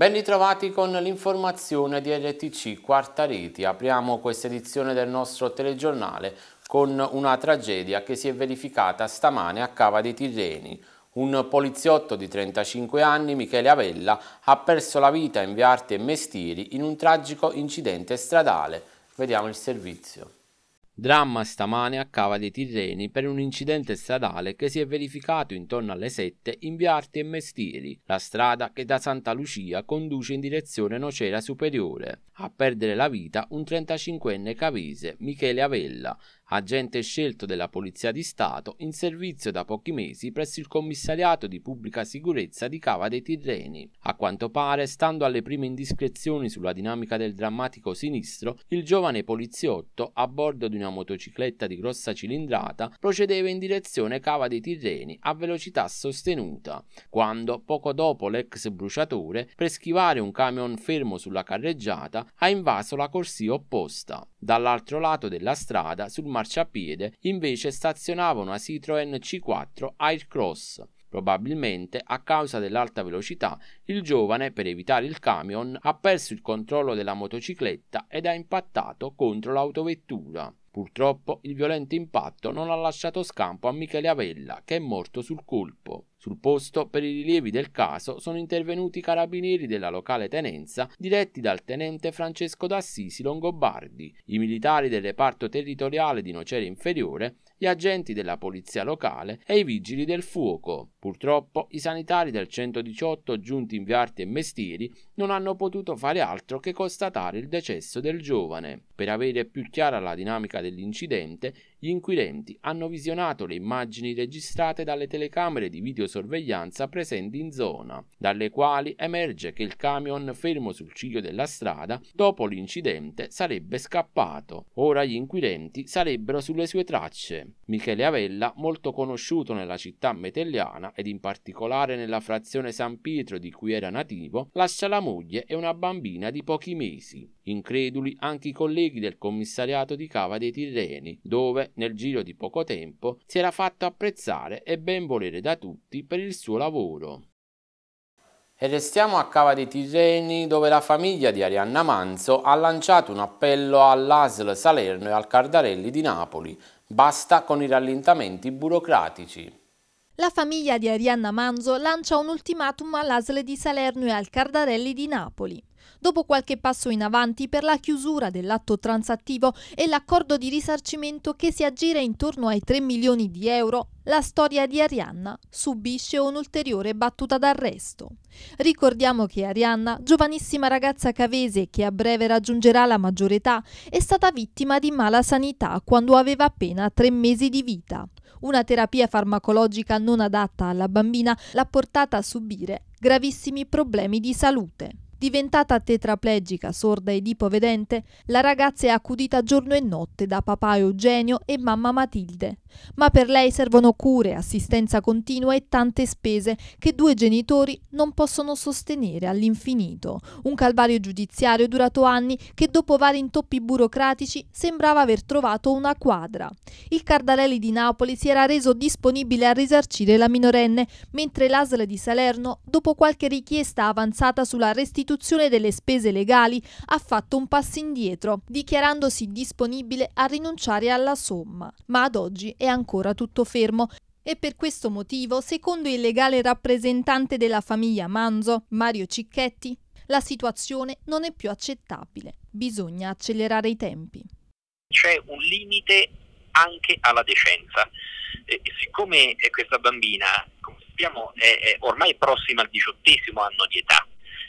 Ben ritrovati con l'informazione di RTC Quarta Reti. Apriamo questa edizione del nostro telegiornale con una tragedia che si è verificata stamane a Cava dei Tirreni. Un poliziotto di 35 anni, Michele Avella, ha perso la vita in via Arte e Mestieri in un tragico incidente stradale. Vediamo il servizio. Dramma stamane a Cava dei Tirreni per un incidente stradale che si è verificato intorno alle 7 in via Arti e Mestieri, la strada che da Santa Lucia conduce in direzione Nocera Superiore. A perdere la vita un 35enne cavese, Michele Avella, agente scelto della Polizia di Stato in servizio da pochi mesi presso il commissariato di pubblica sicurezza di Cava dei Tirreni. A quanto pare, stando alle prime indiscrezioni sulla dinamica del drammatico sinistro, il giovane poliziotto, a bordo di una motocicletta di grossa cilindrata, procedeva in direzione Cava dei Tirreni a velocità sostenuta, quando, poco dopo l'ex bruciatore, per schivare un camion fermo sulla carreggiata, ha invaso la corsia opposta. Dall'altro lato della strada, sul mare marciapiede invece stazionava una Citroën C4 Aircross. Probabilmente a causa dell'alta velocità il giovane, per evitare il camion, ha perso il controllo della motocicletta ed ha impattato contro l'autovettura. Purtroppo il violento impatto non ha lasciato scampo a Michele Avella, che è morto sul colpo. Sul posto, per i rilievi del caso, sono intervenuti i carabinieri della locale tenenza, diretti dal tenente Francesco d'Assisi Longobardi, i militari del reparto territoriale di Nocera Inferiore, gli agenti della polizia locale e i vigili del fuoco. Purtroppo i sanitari del 118 giunti in Viarti e Mestieri non hanno potuto fare altro che constatare il decesso del giovane. Per avere più chiara la dinamica dell'incidente, gli inquirenti hanno visionato le immagini registrate dalle telecamere di videosorveglianza presenti in zona, dalle quali emerge che il camion fermo sul ciglio della strada, dopo l'incidente, sarebbe scappato. Ora gli inquirenti sarebbero sulle sue tracce. Michele Avella, molto conosciuto nella città metelliana ed in particolare nella frazione San Pietro di cui era nativo, lascia la moglie e una bambina di pochi mesi increduli anche i colleghi del commissariato di Cava dei Tirreni, dove nel giro di poco tempo si era fatto apprezzare e ben volere da tutti per il suo lavoro. E restiamo a Cava dei Tirreni dove la famiglia di Arianna Manzo ha lanciato un appello all'ASL Salerno e al Cardarelli di Napoli. Basta con i rallentamenti burocratici. La famiglia di Arianna Manzo lancia un ultimatum all'ASL di Salerno e al Cardarelli di Napoli. Dopo qualche passo in avanti per la chiusura dell'atto transattivo e l'accordo di risarcimento che si aggira intorno ai 3 milioni di euro, la storia di Arianna subisce un'ulteriore battuta d'arresto. Ricordiamo che Arianna, giovanissima ragazza cavese che a breve raggiungerà la maggiore età, è stata vittima di mala sanità quando aveva appena tre mesi di vita. Una terapia farmacologica non adatta alla bambina l'ha portata a subire gravissimi problemi di salute. Diventata tetraplegica, sorda ed ipovedente, la ragazza è accudita giorno e notte da papà Eugenio e mamma Matilde. Ma per lei servono cure, assistenza continua e tante spese che due genitori non possono sostenere all'infinito. Un calvario giudiziario durato anni che dopo vari intoppi burocratici sembrava aver trovato una quadra. Il Cardarelli di Napoli si era reso disponibile a risarcire la minorenne, mentre l'ASL di Salerno, dopo qualche richiesta avanzata sulla restituzione sostituzione delle spese legali, ha fatto un passo indietro, dichiarandosi disponibile a rinunciare alla somma. Ma ad oggi è ancora tutto fermo e per questo motivo, secondo il legale rappresentante della famiglia Manzo, Mario Cicchetti, la situazione non è più accettabile. Bisogna accelerare i tempi. C'è un limite anche alla decenza. E siccome questa bambina, come sappiamo, è ormai prossima al diciottesimo anno di età,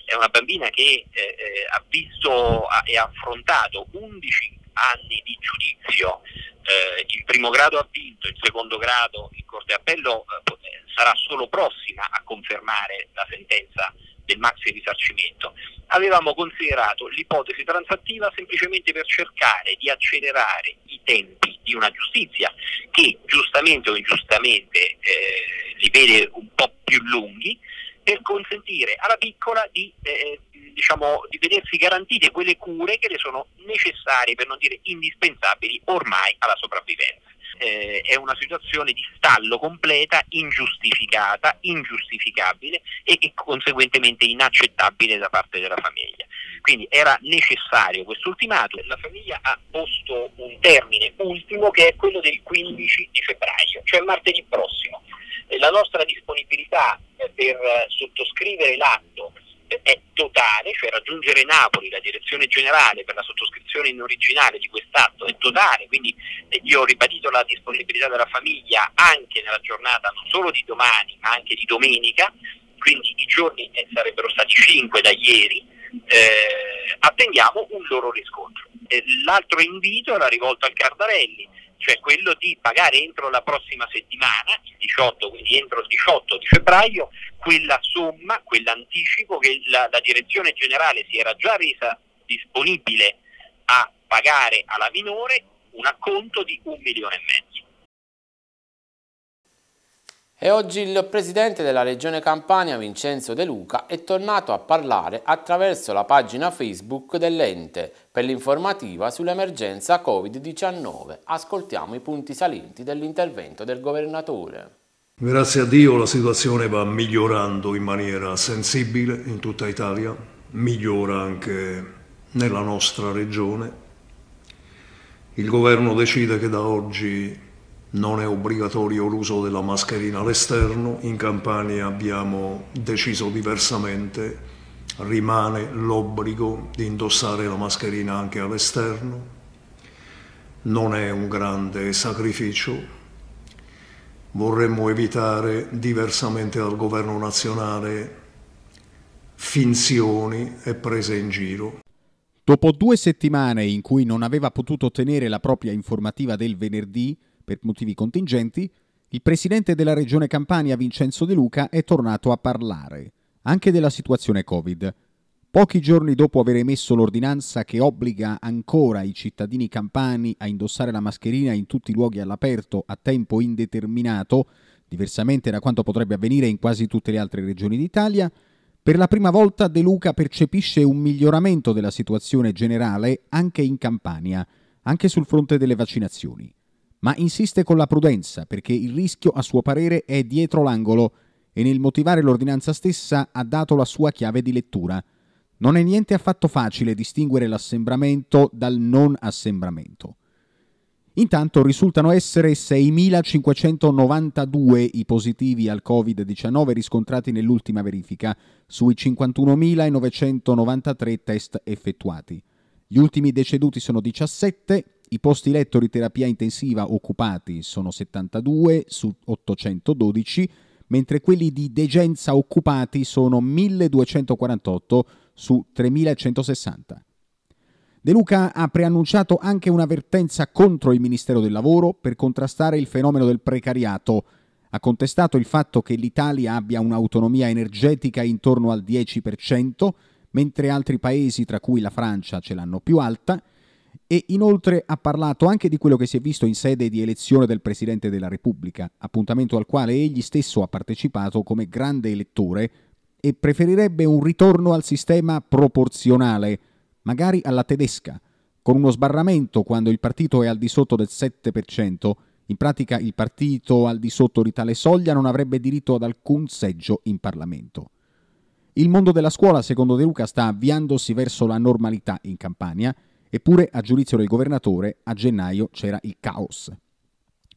è una bambina che eh, eh ha visto e ha affrontato 11 anni di giudizio, eh, in primo grado ha vinto, il secondo grado in Corte d'Appello eh, sarà solo prossima a confermare la sentenza del maxi risarcimento. Avevamo considerato l'ipotesi transattiva semplicemente per cercare di accelerare i tempi di una giustizia che giustamente o ingiustamente eh, li vede un po' più lunghi, per consentire alla piccola di, eh, eh, diciamo, di vedersi garantite quelle cure che le sono necessarie, per non dire indispensabili, ormai alla sopravvivenza. Eh, è una situazione di stallo completa, ingiustificata, ingiustificabile e, e conseguentemente inaccettabile da parte della famiglia. Quindi era necessario quest'ultimatum. La famiglia ha posto un termine ultimo che è quello del 15 di febbraio, cioè martedì prossimo la nostra disponibilità per sottoscrivere l'atto è totale, cioè raggiungere Napoli, la direzione generale per la sottoscrizione in originale di quest'atto è totale, quindi eh, io ho ribadito la disponibilità della famiglia anche nella giornata non solo di domani ma anche di domenica, quindi i giorni eh, sarebbero stati cinque da ieri, eh, attendiamo un loro riscontro. l'altro invito era rivolto al Cardarelli, cioè quello di pagare entro la prossima settimana, il 18, quindi entro il 18 di febbraio, quella somma, quell'anticipo che la, la direzione generale si era già resa disponibile a pagare alla minore un acconto di un milione e mezzo. E oggi il presidente della Regione Campania, Vincenzo De Luca, è tornato a parlare attraverso la pagina Facebook dell'ente per l'informativa sull'emergenza Covid-19. Ascoltiamo i punti salienti dell'intervento del governatore. Grazie a Dio la situazione va migliorando in maniera sensibile in tutta Italia, migliora anche nella nostra regione. Il governo decide che da oggi non è obbligatorio l'uso della mascherina all'esterno, in Campania abbiamo deciso diversamente, rimane l'obbligo di indossare la mascherina anche all'esterno, non è un grande sacrificio, vorremmo evitare diversamente dal governo nazionale finzioni e prese in giro. Dopo due settimane in cui non aveva potuto tenere la propria informativa del venerdì, per motivi contingenti, il presidente della regione Campania Vincenzo De Luca è tornato a parlare, anche della situazione Covid. Pochi giorni dopo aver emesso l'ordinanza che obbliga ancora i cittadini campani a indossare la mascherina in tutti i luoghi all'aperto a tempo indeterminato, diversamente da quanto potrebbe avvenire in quasi tutte le altre regioni d'Italia, per la prima volta De Luca percepisce un miglioramento della situazione generale anche in Campania, anche sul fronte delle vaccinazioni ma insiste con la prudenza perché il rischio, a suo parere, è dietro l'angolo e nel motivare l'ordinanza stessa ha dato la sua chiave di lettura. Non è niente affatto facile distinguere l'assembramento dal non assembramento. Intanto risultano essere 6.592 i positivi al Covid-19 riscontrati nell'ultima verifica, sui 51.993 test effettuati. Gli ultimi deceduti sono 17, i posti letto di terapia intensiva occupati sono 72 su 812, mentre quelli di degenza occupati sono 1248 su 3160. De Luca ha preannunciato anche un'avvertenza contro il Ministero del Lavoro per contrastare il fenomeno del precariato. Ha contestato il fatto che l'Italia abbia un'autonomia energetica intorno al 10%, mentre altri paesi, tra cui la Francia, ce l'hanno più alta, e inoltre ha parlato anche di quello che si è visto in sede di elezione del Presidente della Repubblica, appuntamento al quale egli stesso ha partecipato come grande elettore e preferirebbe un ritorno al sistema proporzionale, magari alla tedesca, con uno sbarramento quando il partito è al di sotto del 7%, in pratica il partito al di sotto di tale soglia non avrebbe diritto ad alcun seggio in Parlamento. Il mondo della scuola, secondo De Luca, sta avviandosi verso la normalità in Campania, Eppure, a giudizio del governatore, a gennaio c'era il caos.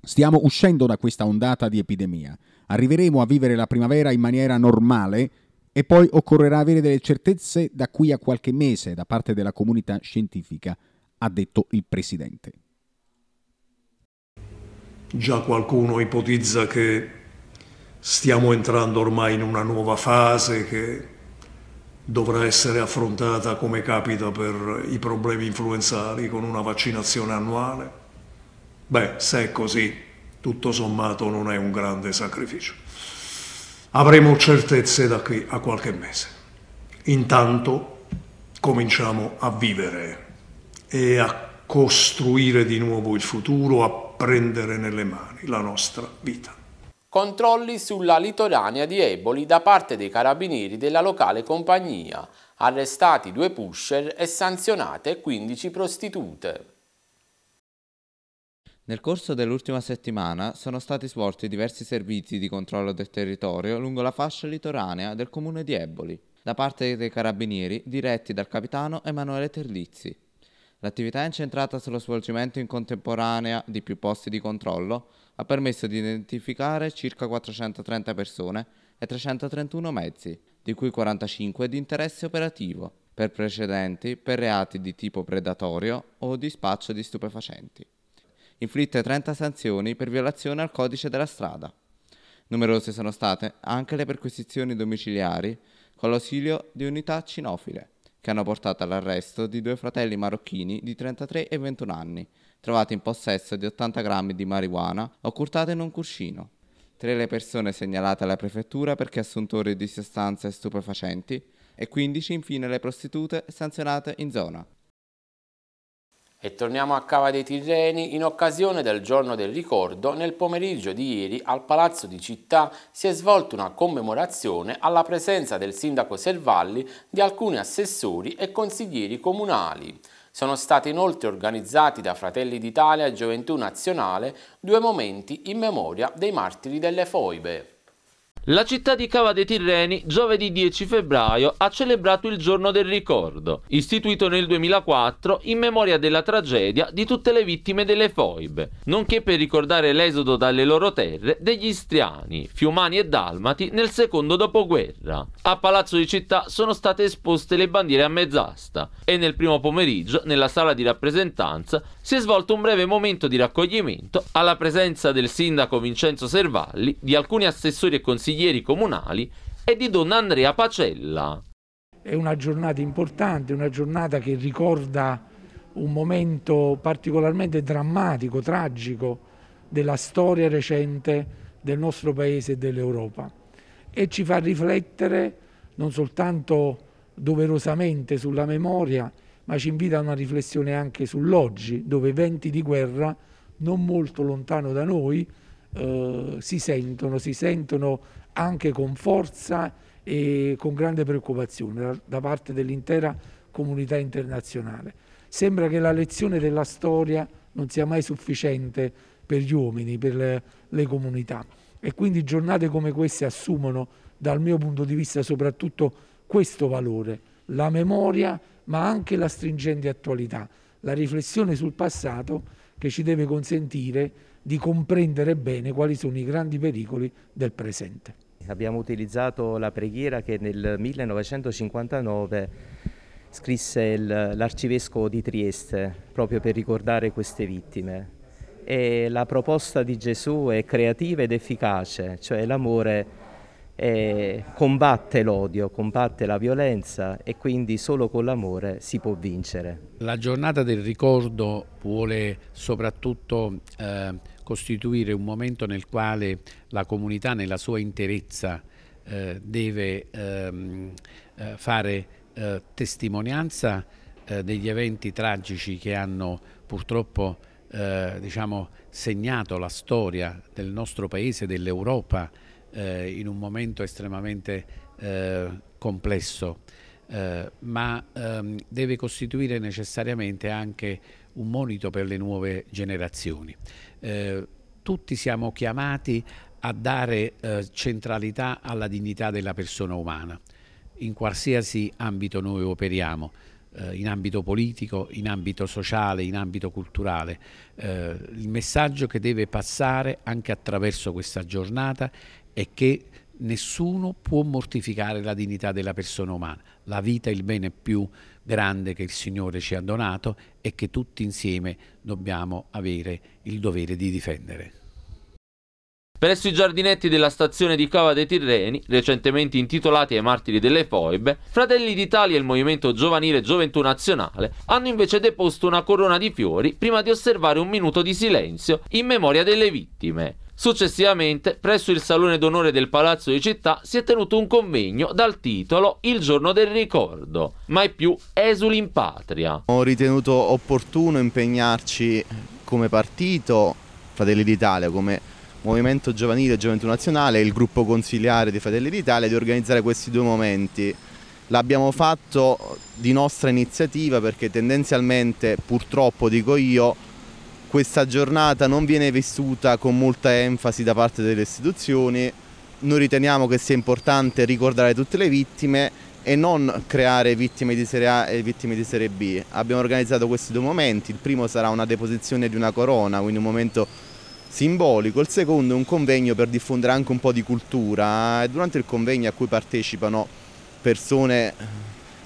Stiamo uscendo da questa ondata di epidemia. Arriveremo a vivere la primavera in maniera normale e poi occorrerà avere delle certezze da qui a qualche mese da parte della comunità scientifica, ha detto il Presidente. Già qualcuno ipotizza che stiamo entrando ormai in una nuova fase, che dovrà essere affrontata come capita per i problemi influenzali con una vaccinazione annuale? Beh, se è così, tutto sommato non è un grande sacrificio. Avremo certezze da qui a qualche mese. Intanto cominciamo a vivere e a costruire di nuovo il futuro, a prendere nelle mani la nostra vita controlli sulla litoranea di Eboli da parte dei carabinieri della locale compagnia, arrestati due pusher e sanzionate 15 prostitute. Nel corso dell'ultima settimana sono stati svolti diversi servizi di controllo del territorio lungo la fascia litoranea del comune di Eboli, da parte dei carabinieri diretti dal capitano Emanuele Terlizzi. L'attività è incentrata sullo svolgimento in contemporanea di più posti di controllo ha permesso di identificare circa 430 persone e 331 mezzi, di cui 45 di interesse operativo, per precedenti per reati di tipo predatorio o dispaccio di stupefacenti. Inflitte 30 sanzioni per violazione al codice della strada. Numerose sono state anche le perquisizioni domiciliari con l'ausilio di unità cinofile, che hanno portato all'arresto di due fratelli marocchini di 33 e 21 anni, trovate in possesso di 80 grammi di marijuana occultate in un cuscino. Tre le persone segnalate alla prefettura perché assuntori di sostanze stupefacenti e 15 infine le prostitute sanzionate in zona. E torniamo a Cava dei Tirreni. In occasione del giorno del ricordo, nel pomeriggio di ieri al Palazzo di Città si è svolta una commemorazione alla presenza del sindaco Servalli di alcuni assessori e consiglieri comunali. Sono stati inoltre organizzati da Fratelli d'Italia e Gioventù Nazionale due momenti in memoria dei martiri delle foibe. La città di Cava dei Tirreni, giovedì 10 febbraio, ha celebrato il Giorno del Ricordo, istituito nel 2004 in memoria della tragedia di tutte le vittime delle foibe, nonché per ricordare l'esodo dalle loro terre degli istriani, fiumani e dalmati nel secondo dopoguerra. A Palazzo di Città sono state esposte le bandiere a mezz'asta e nel primo pomeriggio, nella sala di rappresentanza, si è svolto un breve momento di raccoglimento alla presenza del sindaco Vincenzo Servalli, di alcuni assessori e consiglieri consiglieri comunali e di Don Andrea Pacella. È una giornata importante, una giornata che ricorda un momento particolarmente drammatico, tragico della storia recente del nostro Paese e dell'Europa e ci fa riflettere non soltanto doverosamente sulla memoria, ma ci invita a una riflessione anche sull'oggi, dove venti di guerra non molto lontano da noi eh, si sentono, si sentono anche con forza e con grande preoccupazione da parte dell'intera comunità internazionale. Sembra che la lezione della storia non sia mai sufficiente per gli uomini, per le, le comunità e quindi giornate come queste assumono dal mio punto di vista soprattutto questo valore, la memoria ma anche la stringente attualità, la riflessione sul passato che ci deve consentire di comprendere bene quali sono i grandi pericoli del presente. Abbiamo utilizzato la preghiera che nel 1959 scrisse l'arcivescovo di Trieste proprio per ricordare queste vittime. E la proposta di Gesù è creativa ed efficace, cioè l'amore eh, combatte l'odio, combatte la violenza e quindi solo con l'amore si può vincere. La giornata del ricordo vuole soprattutto eh, costituire un momento nel quale la comunità nella sua interezza eh, deve ehm, eh, fare eh, testimonianza eh, degli eventi tragici che hanno purtroppo diciamo, segnato la storia del nostro paese, dell'Europa eh, in un momento estremamente eh, complesso, eh, ma ehm, deve costituire necessariamente anche un monito per le nuove generazioni. Eh, tutti siamo chiamati a dare eh, centralità alla dignità della persona umana, in qualsiasi ambito noi operiamo eh, in ambito politico, in ambito sociale, in ambito culturale. Eh, il messaggio che deve passare anche attraverso questa giornata è che nessuno può mortificare la dignità della persona umana. La vita è il bene più grande che il Signore ci ha donato e che tutti insieme dobbiamo avere il dovere di difendere. Presso i giardinetti della stazione di Cava dei Tirreni, recentemente intitolati ai martiri delle foibe, Fratelli d'Italia e il Movimento Giovanile Gioventù Nazionale hanno invece deposto una corona di fiori prima di osservare un minuto di silenzio in memoria delle vittime. Successivamente, presso il Salone d'Onore del Palazzo di Città, si è tenuto un convegno dal titolo Il giorno del ricordo, mai più esuli in patria. Ho ritenuto opportuno impegnarci come partito Fratelli d'Italia, come Movimento Giovanile e Gioventù Nazionale, il gruppo consigliare di Fratelli d'Italia, di organizzare questi due momenti. L'abbiamo fatto di nostra iniziativa perché tendenzialmente, purtroppo dico io, questa giornata non viene vissuta con molta enfasi da parte delle istituzioni, noi riteniamo che sia importante ricordare tutte le vittime e non creare vittime di Serie A e vittime di Serie B. Abbiamo organizzato questi due momenti, il primo sarà una deposizione di una corona, quindi un momento simbolico, il secondo è un convegno per diffondere anche un po' di cultura e durante il convegno a cui partecipano persone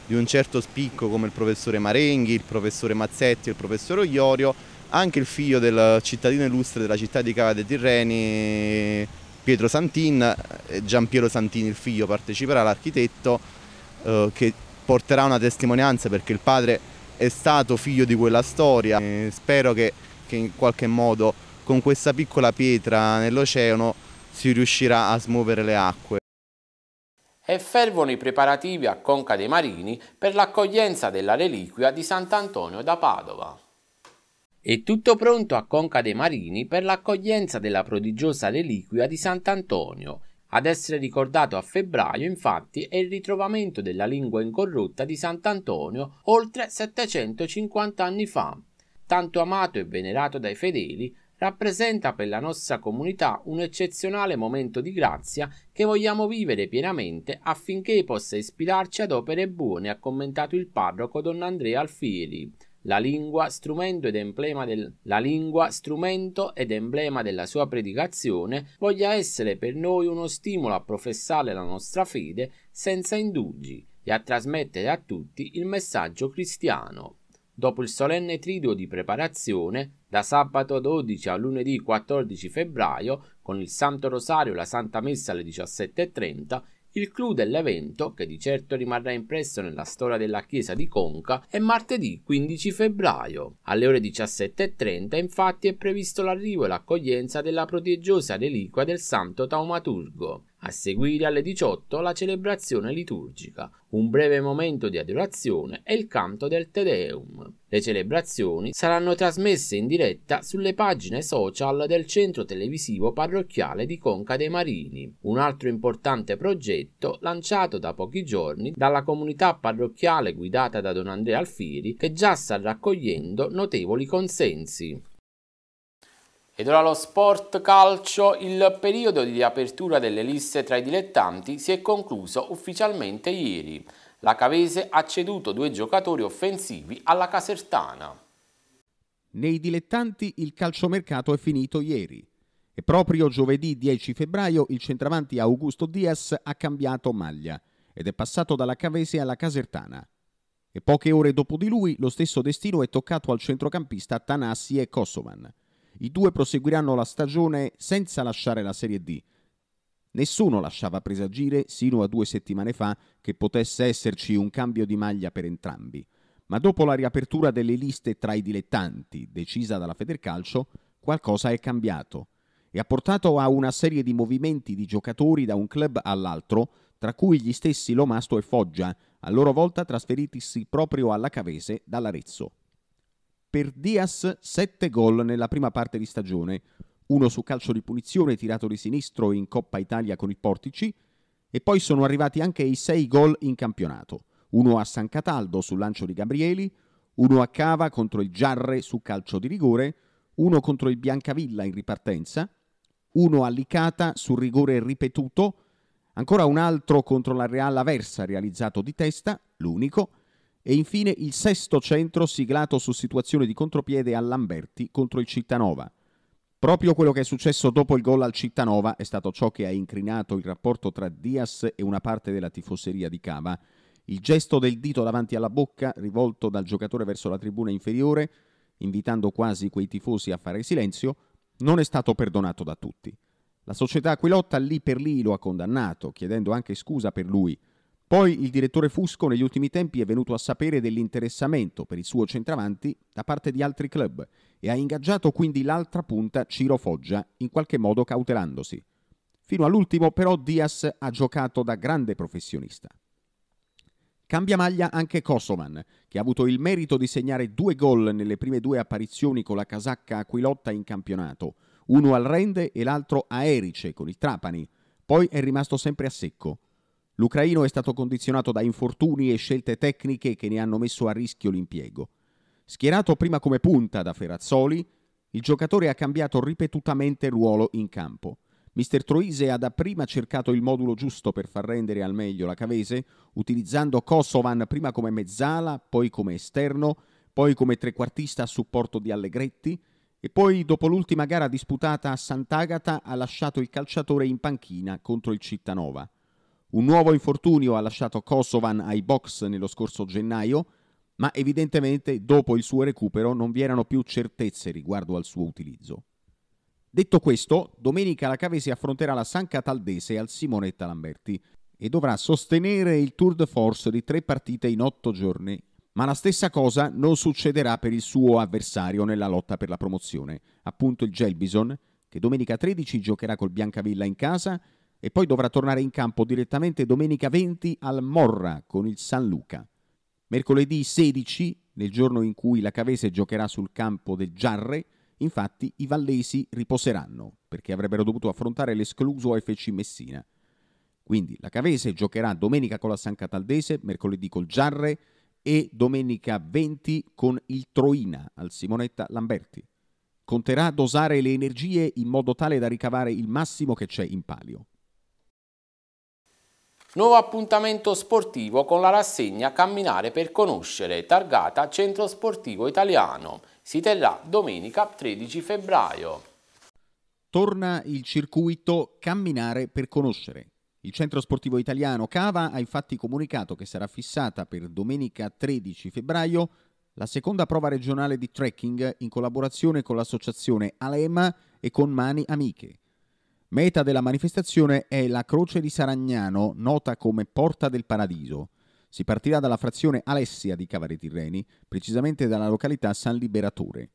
di un certo spicco come il professore Marenghi, il professore Mazzetti e il professore Iorio anche il figlio del cittadino illustre della città di Cava dei Tirreni, Pietro Santin, eh, Giampiero Santini il figlio parteciperà, l'architetto, eh, che porterà una testimonianza perché il padre è stato figlio di quella storia. E spero che, che in qualche modo con questa piccola pietra nell'oceano si riuscirà a smuovere le acque e fervono i preparativi a Conca dei Marini per l'accoglienza della reliquia di Sant'Antonio da Padova e tutto pronto a Conca dei Marini per l'accoglienza della prodigiosa reliquia di Sant'Antonio. Ad essere ricordato a febbraio, infatti, è il ritrovamento della lingua incorrotta di Sant'Antonio oltre 750 anni fa. Tanto amato e venerato dai fedeli, rappresenta per la nostra comunità un eccezionale momento di grazia che vogliamo vivere pienamente affinché possa ispirarci ad opere buone, ha commentato il parroco Don Andrea Alfieri. La lingua, del, la lingua, strumento ed emblema della sua predicazione, voglia essere per noi uno stimolo a professare la nostra fede senza indugi e a trasmettere a tutti il messaggio cristiano. Dopo il solenne triduo di preparazione, da sabato 12 a lunedì 14 febbraio, con il Santo Rosario e la Santa Messa alle 17.30, il clou dell'evento, che di certo rimarrà impresso nella storia della chiesa di Conca, è martedì 15 febbraio. Alle ore 17.30 infatti è previsto l'arrivo e l'accoglienza della prodigiosa reliquia del santo taumaturgo. A seguire alle 18 la celebrazione liturgica, un breve momento di adorazione e il canto del Te Deum. Le celebrazioni saranno trasmesse in diretta sulle pagine social del centro televisivo parrocchiale di Conca dei Marini, un altro importante progetto lanciato da pochi giorni dalla comunità parrocchiale guidata da Don Andrea Alfieri che già sta raccogliendo notevoli consensi. Ed ora lo sport calcio, il periodo di apertura delle liste tra i dilettanti si è concluso ufficialmente ieri. La Cavese ha ceduto due giocatori offensivi alla Casertana. Nei dilettanti il calciomercato è finito ieri e proprio giovedì 10 febbraio il centravanti Augusto Dias ha cambiato maglia ed è passato dalla Cavese alla Casertana. E poche ore dopo di lui lo stesso destino è toccato al centrocampista Tanassi e Kosovan i due proseguiranno la stagione senza lasciare la Serie D. Nessuno lasciava presagire, sino a due settimane fa, che potesse esserci un cambio di maglia per entrambi. Ma dopo la riapertura delle liste tra i dilettanti, decisa dalla Federcalcio, qualcosa è cambiato e ha portato a una serie di movimenti di giocatori da un club all'altro, tra cui gli stessi Lomasto e Foggia, a loro volta trasferitisi proprio alla Cavese dall'Arezzo per Diaz 7 gol nella prima parte di stagione, uno su calcio di punizione tirato di sinistro in Coppa Italia con il Portici e poi sono arrivati anche i 6 gol in campionato, uno a San Cataldo sul lancio di Gabrieli, uno a Cava contro il Giarre su calcio di rigore, uno contro il Biancavilla in ripartenza, uno a Licata sul rigore ripetuto, ancora un altro contro la Real Aversa realizzato di testa, l'unico, e infine il sesto centro siglato su situazione di contropiede a Lamberti contro il Cittanova. Proprio quello che è successo dopo il gol al Cittanova è stato ciò che ha incrinato il rapporto tra Dias e una parte della tifoseria di Cava. Il gesto del dito davanti alla bocca, rivolto dal giocatore verso la tribuna inferiore, invitando quasi quei tifosi a fare silenzio, non è stato perdonato da tutti. La società Aquilotta lì per lì lo ha condannato, chiedendo anche scusa per lui, poi il direttore Fusco negli ultimi tempi è venuto a sapere dell'interessamento per il suo centravanti da parte di altri club e ha ingaggiato quindi l'altra punta Ciro Foggia, in qualche modo cautelandosi. Fino all'ultimo però Dias ha giocato da grande professionista. Cambia maglia anche Kosovan, che ha avuto il merito di segnare due gol nelle prime due apparizioni con la casacca aquilotta in campionato, uno al Rende e l'altro a Erice con il Trapani. Poi è rimasto sempre a secco. L'ucraino è stato condizionato da infortuni e scelte tecniche che ne hanno messo a rischio l'impiego. Schierato prima come punta da Ferazzoli, il giocatore ha cambiato ripetutamente ruolo in campo. Mister Troise ha dapprima cercato il modulo giusto per far rendere al meglio la Cavese, utilizzando Kosovan prima come mezzala, poi come esterno, poi come trequartista a supporto di Allegretti e poi dopo l'ultima gara disputata a Sant'Agata ha lasciato il calciatore in panchina contro il Cittanova. Un nuovo infortunio ha lasciato Kosovan ai box nello scorso gennaio, ma evidentemente dopo il suo recupero non vi erano più certezze riguardo al suo utilizzo. Detto questo, domenica la Cavesi affronterà la San Cataldese al Simonetta Lamberti e dovrà sostenere il tour de force di tre partite in otto giorni, ma la stessa cosa non succederà per il suo avversario nella lotta per la promozione, appunto il Gelbison, che domenica 13 giocherà col Biancavilla in casa e poi dovrà tornare in campo direttamente domenica 20 al Morra con il San Luca. Mercoledì 16, nel giorno in cui la Cavese giocherà sul campo del Giarre, infatti i vallesi riposeranno perché avrebbero dovuto affrontare l'escluso FC Messina. Quindi la Cavese giocherà domenica con la San Cataldese, mercoledì col Giarre e domenica 20 con il Troina al Simonetta Lamberti. Conterà dosare le energie in modo tale da ricavare il massimo che c'è in palio. Nuovo appuntamento sportivo con la rassegna Camminare per conoscere, targata Centro Sportivo Italiano. Si terrà domenica 13 febbraio. Torna il circuito Camminare per conoscere. Il Centro Sportivo Italiano Cava ha infatti comunicato che sarà fissata per domenica 13 febbraio la seconda prova regionale di trekking in collaborazione con l'associazione Alema e con Mani Amiche. Meta della manifestazione è la Croce di Saragnano, nota come Porta del Paradiso. Si partirà dalla frazione Alessia di Cavare Tirreni, precisamente dalla località San Liberatore.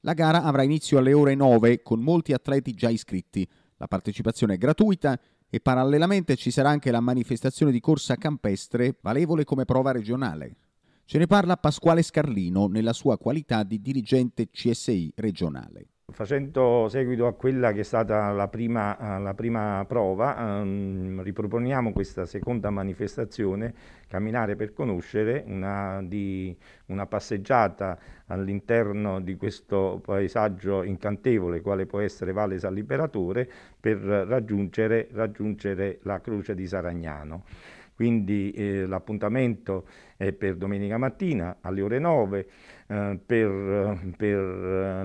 La gara avrà inizio alle ore 9 con molti atleti già iscritti. La partecipazione è gratuita e parallelamente ci sarà anche la manifestazione di corsa campestre, valevole come prova regionale. Ce ne parla Pasquale Scarlino nella sua qualità di dirigente CSI regionale. Facendo seguito a quella che è stata la prima, la prima prova, ehm, riproponiamo questa seconda manifestazione, Camminare per conoscere, una, di, una passeggiata all'interno di questo paesaggio incantevole, quale può essere Valle San Liberatore, per raggiungere, raggiungere la Croce di Saragnano quindi eh, l'appuntamento è per domenica mattina alle ore 9 eh, per, eh, per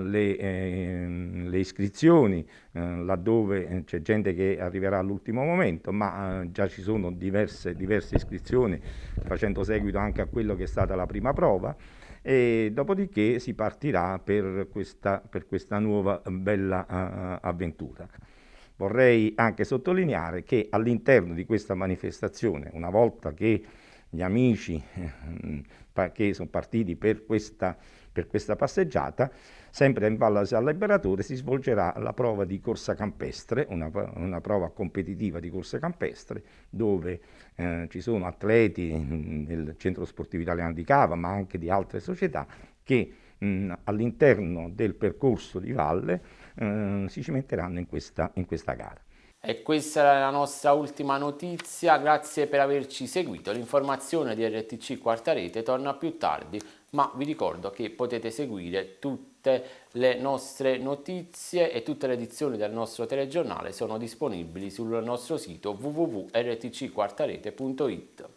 le, eh, le, ehm, iscrizioni eh, laddove eh, c'è gente che arriverà all'ultimo momento ma già ci sono diverse, diverse iscrizioni facendo seguito anche a quello che è stata la prima prova e dopodiché si partirà per questa, per questa nuova bella uh, avventura. Vorrei anche sottolineare che all'interno di questa manifestazione, una volta che gli amici eh, che sono partiti per questa, per questa passeggiata, sempre in Valle al Liberatore si svolgerà la prova di corsa campestre, una, una prova competitiva di corsa campestre dove eh, ci sono atleti mm, del Centro Sportivo Italiano di Cava ma anche di altre società che mm, all'interno del percorso di valle Ehm, si cimenteranno in questa, in questa gara. E questa è la nostra ultima notizia, grazie per averci seguito. L'informazione di RTC Quarta Rete torna più tardi, ma vi ricordo che potete seguire tutte le nostre notizie e tutte le edizioni del nostro telegiornale sono disponibili sul nostro sito www.rtcquartarete.it.